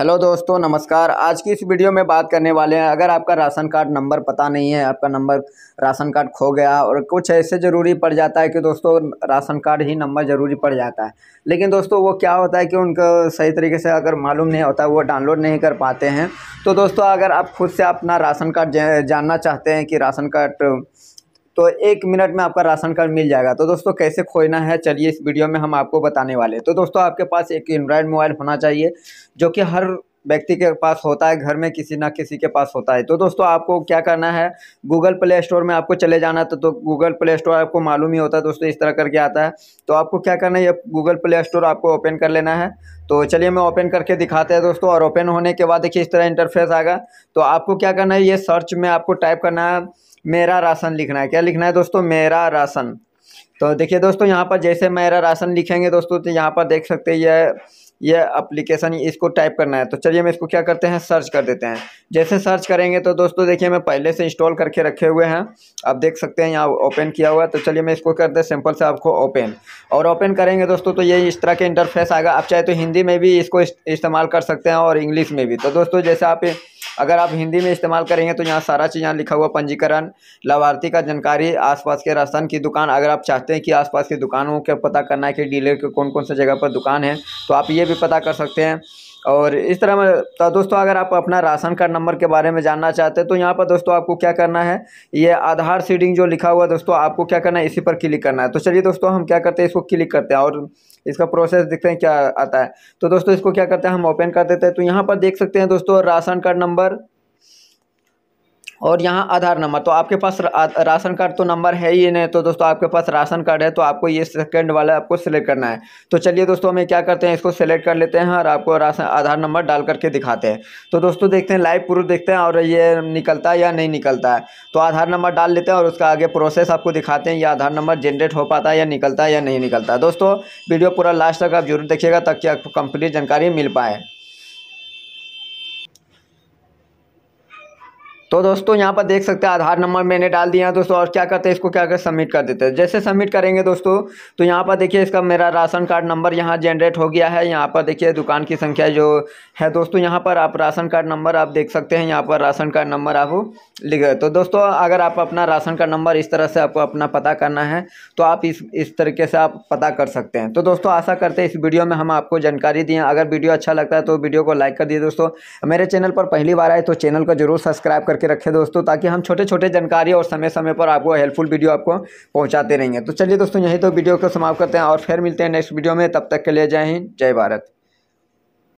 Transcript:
hello दोस्तों नमस्कार आज की इस वीडियो में बात करने वाले हैं अगर आपका राशन कार्ड नंबर पता नहीं है आपका नंबर राशन कार्ड खो गया और कुछ ऐसे ज़रूरी पड़ जाता है कि दोस्तों राशन कार्ड ही नंबर ज़रूरी पड़ जाता है लेकिन दोस्तों वो क्या होता है कि उनको सही तरीके से अगर मालूम नहीं होता वो डाउनलोड नहीं कर पाते हैं तो दोस्तों अगर आप खुद से अपना राशन कार्ड जानना चाहते हैं कि राशन कार्ड तो एक मिनट में आपका राशन कार्ड मिल जाएगा तो दोस्तों कैसे खोजना है चलिए इस वीडियो में हम आपको बताने वाले तो दोस्तों आपके पास एक एंड्रॉयड मोबाइल होना चाहिए जो कि हर व्यक्ति के पास होता है घर में किसी ना किसी के पास होता है तो दोस्तों आपको क्या करना है गूगल प्ले स्टोर में आपको चले जाना तो, तो गूगल प्ले स्टोर आपको मालूम ही होता है दोस्तों इस तरह करके आता है तो आपको क्या करना है ये गूगल प्ले स्टोर आपको ओपन कर लेना है तो चलिए मैं ओपन करके दिखाते हैं दोस्तों और ओपन होने के बाद देखिए इस तरह इंटरफेस आएगा तो आपको क्या करना है ये सर्च में आपको टाइप करना है मेरा राशन लिखना है क्या लिखना है दोस्तों मेरा राशन तो देखिए दोस्तों यहाँ पर जैसे मेरा राशन लिखेंगे दोस्तों तो यहाँ पर देख सकते हैं ये ये अप्लीकेशन इसको टाइप करना है तो चलिए हम इसको क्या करते हैं सर्च कर देते हैं जैसे सर्च करेंगे तो दोस्तों देखिए मैं पहले से इंस्टॉल करके रखे हुए हैं आप देख सकते हैं यहाँ ओपन किया हुआ है तो चलिए मैं इसको करते हैं सिंपल से आपको ओपन और ओपन करेंगे दोस्तों तो यही इस तरह के इंटरफेस आएगा आप चाहे तो हिंदी में भी इसको इस्तेमाल कर सकते हैं और इंग्लिश में भी तो दोस्तों जैसे आप अगर आप हिंदी में इस्तेमाल करेंगे तो यहाँ सारा चीज़ यहाँ लिखा हुआ पंजीकरण लाभार्थी का जानकारी आसपास के राजस्थान की दुकान अगर आप चाहते हैं कि आसपास की दुकानों का पता करना है कि डीलर के कौन कौन से जगह पर दुकान है तो आप ये भी पता कर सकते हैं और इस तरह में तो दोस्तों अगर आप अपना राशन कार्ड नंबर के बारे में जानना चाहते हैं तो यहाँ पर दोस्तों आपको क्या करना है ये आधार सीडिंग जो लिखा हुआ है दोस्तों आपको क्या करना है इसी पर क्लिक करना है तो चलिए दोस्तों हम क्या करते हैं इसको क्लिक करते हैं और इसका प्रोसेस देखते हैं क्या आता है तो दोस्तों इसको क्या करते हैं हम ओपन कर देते हैं तो यहाँ पर देख सकते हैं दोस्तों राशन कार्ड नंबर और यहाँ आधार नंबर तो आपके पास राशन कार्ड तो नंबर है ही नहीं तो दोस्तों आपके पास राशन कार्ड है तो आपको ये सेकंड वाला आपको सिलेक्ट करना है तो चलिए दोस्तों हमें क्या करते हैं इसको सेलेक्ट कर लेते हैं और आपको राशन आधार नंबर डाल करके दिखाते हैं तो दोस्तों देखते हैं लाइव प्रूफ देखते हैं और ये निकलता है या नहीं निकलता है तो आधार नंबर डाल लेते हैं और उसका आगे प्रोसेस आपको दिखाते हैं या आधार नंबर जनरेट हो पाता है या निकलता है या नहीं निकलता है दोस्तों वीडियो पूरा लास्ट तक आप जरूर देखिएगा ताकि आपको कंप्लीट जानकारी मिल पाए तो दोस्तों यहाँ पर देख सकते हैं आधार नंबर मैंने डाल दिया दोस्तों और क्या करते हैं इसको क्या कर सबमिट कर देते हैं जैसे सबमिट करेंगे दोस्तों तो यहाँ पर देखिए इसका मेरा राशन कार्ड नंबर यहाँ जनरेट हो गया है यहाँ पर देखिए दुकान की संख्या जो है दोस्तों यहाँ पर आप राशन कार्ड नंबर आप देख सकते हैं यहाँ पर राशन कार्ड नंबर आप लिख तो दोस्तों अगर आप अपना राशन कार्ड नंबर इस तरह से आपको अपना पता करना है तो आप इस इस तरीके से आप पता कर सकते हैं तो दोस्तों आशा करते हैं इस वीडियो में हम आपको जानकारी दिए अगर वीडियो अच्छा लगता है तो वीडियो को लाइक कर दिए दोस्तों मेरे चैनल पर पहली बार आए तो चैनल को जरूर सब्सक्राइब कर करके रखें दोस्तों ताकि हम छोटे छोटे जानकारी और समय समय पर आपको हेल्पफुल वीडियो आपको पहुँचाते रहेंगे तो चलिए दोस्तों यही तो वीडियो को समाप्त करते हैं और फिर मिलते हैं नेक्स्ट वीडियो में तब तक के लिए जय हिंद जय भारत